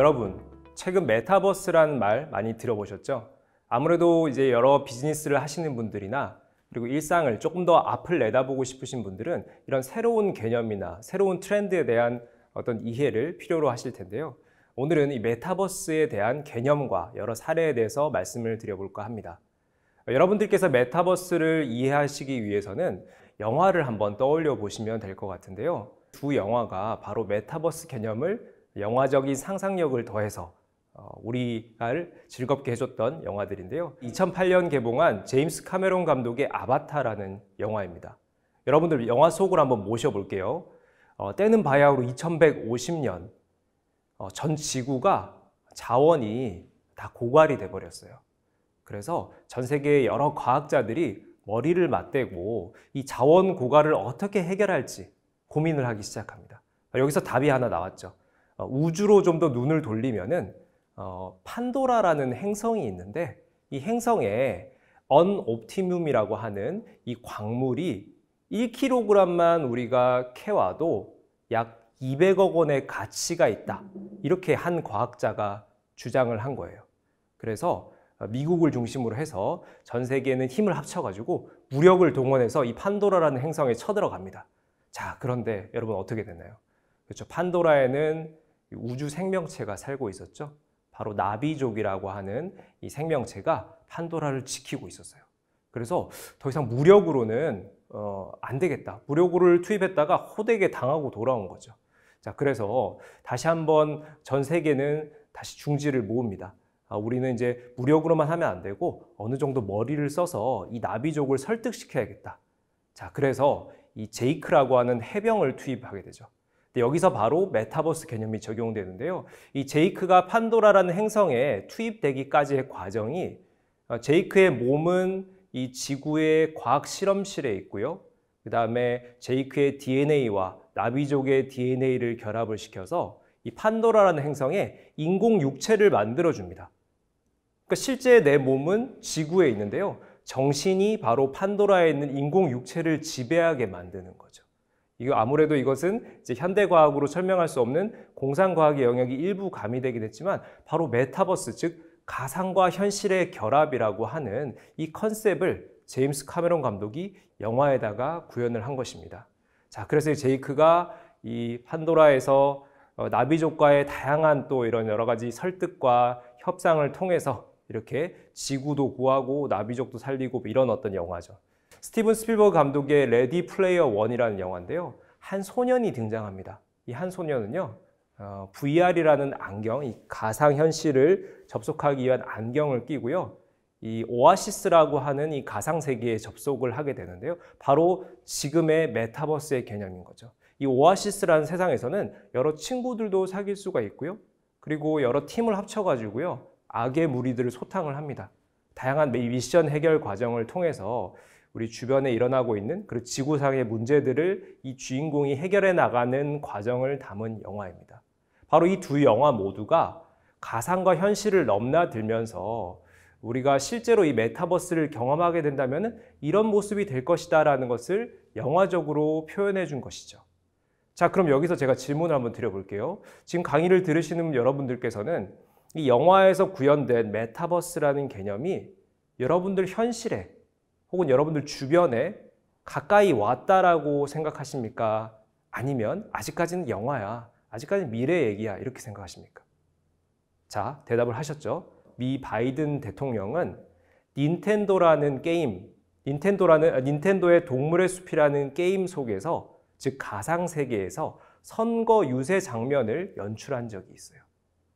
여러분, 최근 메타버스라는 말 많이 들어보셨죠? 아무래도 이제 여러 비즈니스를 하시는 분들이나 그리고 일상을 조금 더 앞을 내다보고 싶으신 분들은 이런 새로운 개념이나 새로운 트렌드에 대한 어떤 이해를 필요로 하실 텐데요. 오늘은 이 메타버스에 대한 개념과 여러 사례에 대해서 말씀을 드려볼까 합니다. 여러분들께서 메타버스를 이해하시기 위해서는 영화를 한번 떠올려 보시면 될 것 같은데요. 두 영화가 바로 메타버스 개념을 영화적인 상상력을 더해서 어, 우리를 즐겁게 해줬던 영화들인데요. 2008년 개봉한 제임스 카메론 감독의 아바타라는 영화입니다. 여러분들 영화 속으로 한번 모셔볼게요. 어, 때는 바야흐로 2150년 어, 전 지구가 자원이 다 고갈이 돼버렸어요. 그래서 전 세계의 여러 과학자들이 머리를 맞대고 이 자원 고갈을 어떻게 해결할지 고민을 하기 시작합니다. 여기서 답이 하나 나왔죠. 어, 우주로 좀 더 눈을 돌리면은 어, 판도라라는 행성이 있는데 이 행성에 언옵티뮴이라고 하는 이 광물이 1kg만 우리가 캐와도 약 200억 원의 가치가 있다. 이렇게 한 과학자가 주장을 한 거예요. 그래서 어, 미국을 중심으로 해서 전 세계에는 힘을 합쳐가지고 무력을 동원해서 이 판도라라는 행성에 쳐들어갑니다. 자, 그런데 여러분 어떻게 됐나요? 그렇죠. 판도라에는 우주 생명체가 살고 있었죠. 바로 나비족이라고 하는 이 생명체가 판도라를 지키고 있었어요. 그래서 더 이상 무력으로는 어, 안 되겠다. 무력으로를 투입했다가 호되게 당하고 돌아온 거죠. 자, 그래서 다시 한번 전 세계는 다시 중지를 모읍니다. 아, 우리는 이제 무력으로만 하면 안 되고 어느 정도 머리를 써서 이 나비족을 설득시켜야겠다. 자, 그래서 이 제이크라고 하는 해병을 투입하게 되죠. 네, 여기서 바로 메타버스 개념이 적용되는데요. 이 제이크가 판도라라는 행성에 투입되기까지의 과정이 어, 제이크의 몸은 이 지구의 과학 실험실에 있고요. 그 다음에 제이크의 DNA와 나비족의 DNA를 결합을 시켜서 이 판도라라는 행성에 인공 육체를 만들어줍니다. 그러니까 실제 내 몸은 지구에 있는데요. 정신이 바로 판도라에 있는 인공 육체를 지배하게 만드는 거죠. 이거 아무래도 이것은 이제 현대 과학으로 설명할 수 없는 공상 과학의 영역이 일부 가미되긴 했지만 바로 메타버스 즉 가상과 현실의 결합이라고 하는 이 컨셉을 제임스 카메론 감독이 영화에다가 구현을 한 것입니다. 자, 그래서 제이크가 이 판도라에서 어, 나비족과의 다양한 또 이런 여러 가지 설득과 협상을 통해서 이렇게 지구도 구하고 나비족도 살리고 뭐 이런 어떤 영화죠. 스티븐 스필버그 감독의 레디 플레이어 원이라는 영화인데요. 한 소년이 등장합니다. 이 한 소년은요. 어, VR이라는 안경, 이 가상 현실을 접속하기 위한 안경을 끼고요. 이 오아시스라고 하는 이 가상 세계에 접속을 하게 되는데요. 바로 지금의 메타버스의 개념인 거죠. 이 오아시스라는 세상에서는 여러 친구들도 사귈 수가 있고요. 그리고 여러 팀을 합쳐가지고요. 악의 무리들을 소탕을 합니다. 다양한 미션 해결 과정을 통해서 우리 주변에 일어나고 있는 그리고 지구상의 문제들을 이 주인공이 해결해 나가는 과정을 담은 영화입니다. 바로 이 두 영화 모두가 가상과 현실을 넘나들면서 우리가 실제로 이 메타버스를 경험하게 된다면 이런 모습이 될 것이다 라는 것을 영화적으로 표현해 준 것이죠. 자, 그럼 여기서 제가 질문을 한번 드려볼게요. 지금 강의를 들으시는 여러분들께서는 이 영화에서 구현된 메타버스라는 개념이 여러분들 현실에 혹은 여러분들 주변에 가까이 왔다라고 생각하십니까? 아니면 아직까지는 영화야. 아직까지는 미래 얘기야. 이렇게 생각하십니까? 자, 대답을 하셨죠? 미 바이든 대통령은 닌텐도라는 게임, 닌텐도라는 아, 닌텐도의 동물의 숲이라는 게임 속에서 즉 가상 세계에서 선거 유세 장면을 연출한 적이 있어요.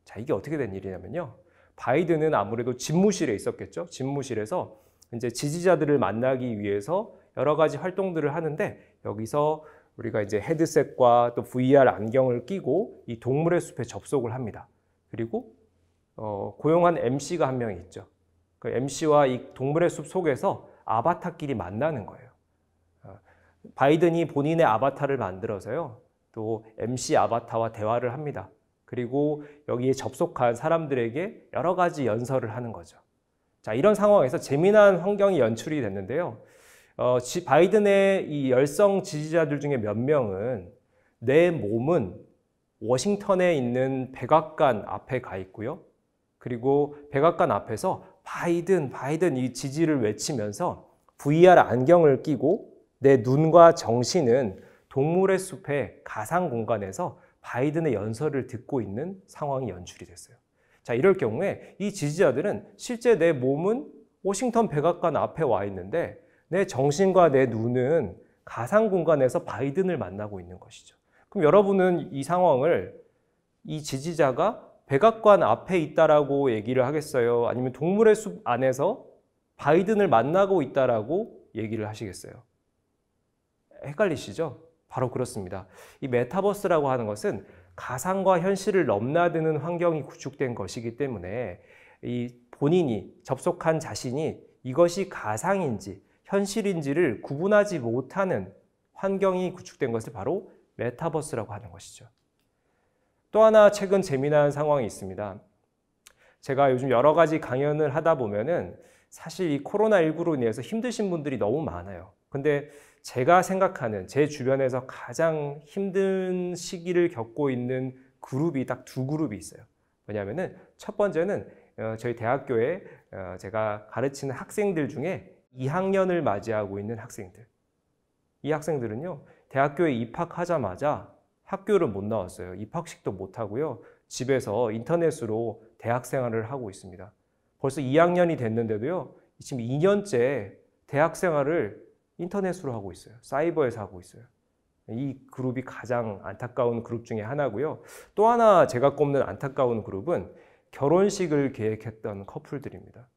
자, 이게 어떻게 된 일이냐면요. 바이든은 아무래도 집무실에 있었겠죠. 집무실에서 이제 지지자들을 만나기 위해서 여러 가지 활동들을 하는데 여기서 우리가 이제 헤드셋과 또 VR 안경을 끼고 이 동물의 숲에 접속을 합니다. 그리고 어, 고용한 MC가 한 명 있죠. 그 MC와 이 동물의 숲 속에서 아바타끼리 만나는 거예요. 어, 바이든이 본인의 아바타를 만들어서요. 또 MC 아바타와 대화를 합니다. 그리고 여기에 접속한 사람들에게 여러 가지 연설을 하는 거죠. 자, 이런 상황에서 재미난 환경이 연출이 됐는데요. 어, 바이든의 이 열성 지지자들 중에 몇 명은 내 몸은 워싱턴에 있는 백악관 앞에 가 있고요. 그리고 백악관 앞에서 바이든, 바이든 이 지지를 외치면서 VR 안경을 끼고 내 눈과 정신은 동물의 숲의 가상 공간에서 바이든의 연설을 듣고 있는 상황이 연출이 됐어요. 자, 이럴 경우에 이 지지자들은 실제 내 몸은 워싱턴 백악관 앞에 와 있는데 내 정신과 내 눈은 가상 공간에서 바이든을 만나고 있는 것이죠. 그럼 여러분은 이 상황을 이 지지자가 백악관 앞에 있다라고 얘기를 하겠어요? 아니면 동물의 숲 안에서 바이든을 만나고 있다라고 얘기를 하시겠어요? 헷갈리시죠? 바로 그렇습니다. 이 메타버스라고 하는 것은 가상과 현실을 넘나드는 환경이 구축된 것이기 때문에 이 본인이 접속한 자신이 이것이 가상인지 현실인지를 구분하지 못하는 환경이 구축된 것을 바로 메타버스라고 하는 것이죠. 또 하나 최근 재미난 상황이 있습니다. 제가 요즘 여러 가지 강연을 하다 보면은 사실 이 코로나19로 인해서 힘드신 분들이 너무 많아요. 근데 제가 생각하는 제 주변에서 가장 힘든 시기를 겪고 있는 그룹이 딱 두 그룹이 있어요. 뭐냐면은 첫 번째는 어, 저희 대학교에 어, 제가 가르치는 학생들 중에 2학년을 맞이하고 있는 학생들. 이 학생들은요, 대학교에 입학하자마자 학교를 못 나왔어요. 입학식도 못 하고요. 집에서 인터넷으로 대학 생활을 하고 있습니다. 벌써 2학년이 됐는데도요, 지금 2년째 대학 생활을 인터넷으로 하고 있어요. 사이버에서 하고 있어요. 이 그룹이 가장 안타까운 그룹 중에 하나고요. 또 하나 제가 꼽는 안타까운 그룹은 결혼식을 계획했던 커플들입니다.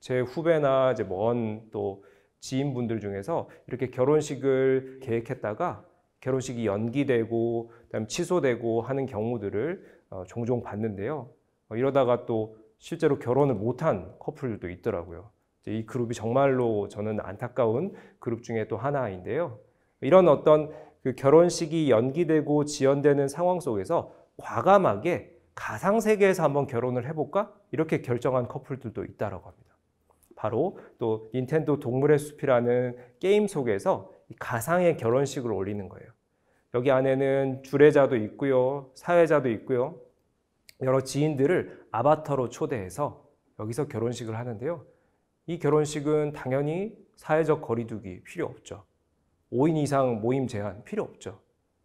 제 후배나 이제 먼또 뭐 지인분들 중에서 이렇게 결혼식을 계획했다가 결혼식이 연기되고 그다음 에 취소되고 하는 경우들을 어, 종종 봤는데요. 어, 이러다가 또 실제로 결혼을 못한 커플들도 있더라고요. 이 그룹이 정말로 저는 안타까운 그룹 중에 또 하나인데요. 이런 어떤 그 결혼식이 연기되고 지연되는 상황 속에서 과감하게 가상 세계에서 한번 결혼을 해볼까 이렇게 결정한 커플들도 있다라고 합니다. 바로 또 닌텐도 동물의 숲이라는 게임 속에서 가상의 결혼식을 올리는 거예요. 여기 안에는 주례자도 있고요, 사회자도 있고요, 여러 지인들을 아바타로 초대해서 여기서 결혼식을 하는데요. 이 결혼식은 당연히 사회적 거리두기 필요 없죠. 5인 이상 모임 제한 필요 없죠.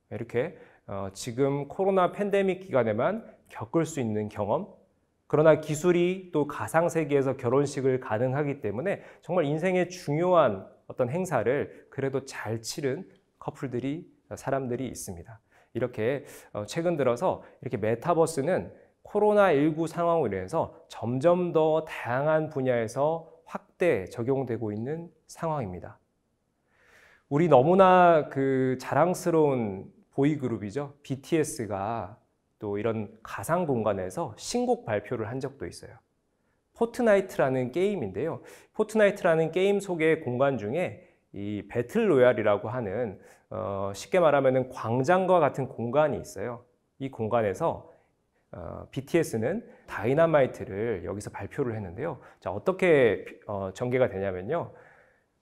이렇게 어, 지금 코로나 팬데믹 기간에만 겪을 수 있는 경험, 그러나 기술이 또 가상 세계에서 결혼식을 가능하기 때문에 정말 인생의 중요한 어떤 행사를 그래도 잘 치른 커플들이 어, 사람들이 있습니다. 이렇게 어, 최근 들어서 이렇게 메타버스는 코로나19 상황으로 인해서 점점 더 다양한 분야에서 확대 적용되고 있는 상황입니다. 우리 너무나 그 자랑스러운 보이그룹이죠. BTS가 또 이런 가상 공간에서 신곡 발표를 한 적도 있어요. 포트나이트라는 게임인데요. 포트나이트라는 게임 속의 공간 중에 이 배틀로얄이라고 하는 어, 쉽게 말하면 광장과 같은 공간이 있어요. 이 공간에서 어, BTS는 다이나마이트를 여기서 발표를 했는데요. 자, 어떻게 어, 전개가 되냐면요.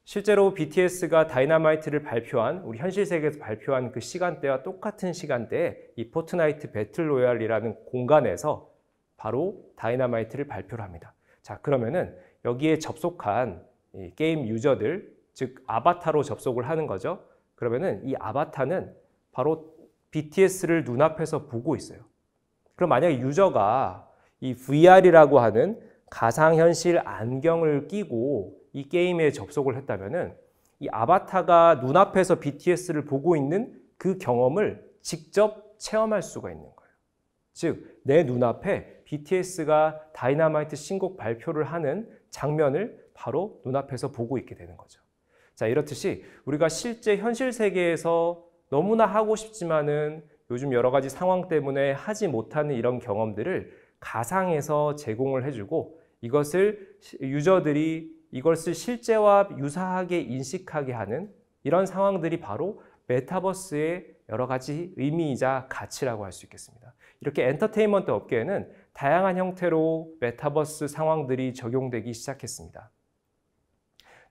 실제로 BTS가 다이나마이트를 발표한 우리 현실 세계에서 발표한 그 시간대와 똑같은 시간대에 이 포트나이트 배틀로얄이라는 공간에서 바로 다이나마이트를 발표를 합니다. 자, 그러면은 여기에 접속한 이 게임 유저들, 즉 아바타로 접속을 하는 거죠. 그러면은 이 아바타는 바로 BTS를 눈앞에서 보고 있어요. 그럼 만약에 유저가 이 VR이라고 하는 가상현실 안경을 끼고 이 게임에 접속을 했다면은 이 아바타가 눈앞에서 BTS를 보고 있는 그 경험을 직접 체험할 수가 있는 거예요. 즉, 내 눈앞에 BTS가 다이너마이트 신곡 발표를 하는 장면을 바로 눈앞에서 보고 있게 되는 거죠. 자, 이렇듯이 우리가 실제 현실 세계에서 너무나 하고 싶지만은 요즘 여러 가지 상황 때문에 하지 못하는 이런 경험들을 가상에서 제공을 해주고 이것을 유저들이 이것을 실제와 유사하게 인식하게 하는 이런 상황들이 바로 메타버스의 여러 가지 의미이자 가치라고 할 수 있겠습니다. 이렇게 엔터테인먼트 업계에는 다양한 형태로 메타버스 상황들이 적용되기 시작했습니다.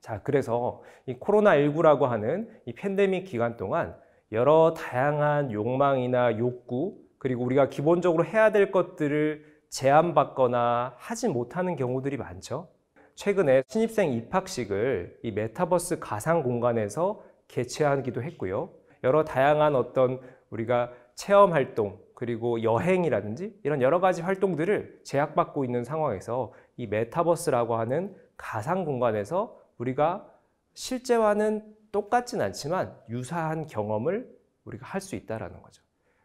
자, 그래서 이 코로나19라고 하는 이 팬데믹 기간 동안 여러 다양한 욕망이나 욕구 그리고 우리가 기본적으로 해야 될 것들을 제한받거나 하지 못하는 경우들이 많죠. 최근에 신입생 입학식을 이 메타버스 가상 공간에서 개최하기도 했고요. 여러 다양한 어떤 우리가 체험 활동 그리고 여행이라든지 이런 여러 가지 활동들을 제약받고 있는 상황에서 이 메타버스라고 하는 가상 공간에서 우리가 실제와는 똑같진 않지만 유사한 경험을 우리가 할 수 있다라는 거죠.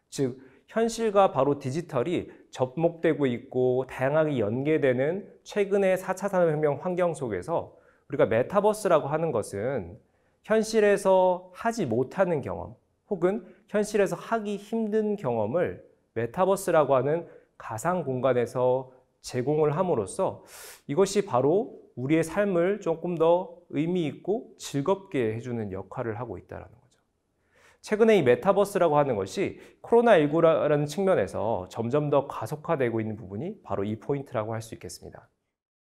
즉 현실과 바로 디지털이 접목되고 있고 다양하게 연계되는 최근의 4차 산업혁명 환경 속에서 우리가 메타버스라고 하는 것은 현실에서 하지 못하는 경험 혹은 현실에서 하기 힘든 경험을 메타버스라고 하는 가상 공간에서 제공을 함으로써 이것이 바로 우리의 삶을 조금 더 의미 있고 즐겁게 해주는 역할을 하고 있다는 거죠. 최근에 이 메타버스라고 하는 것이 코로나19라는 측면에서 점점 더 가속화되고 있는 부분이 바로 이 포인트라고 할 수 있겠습니다.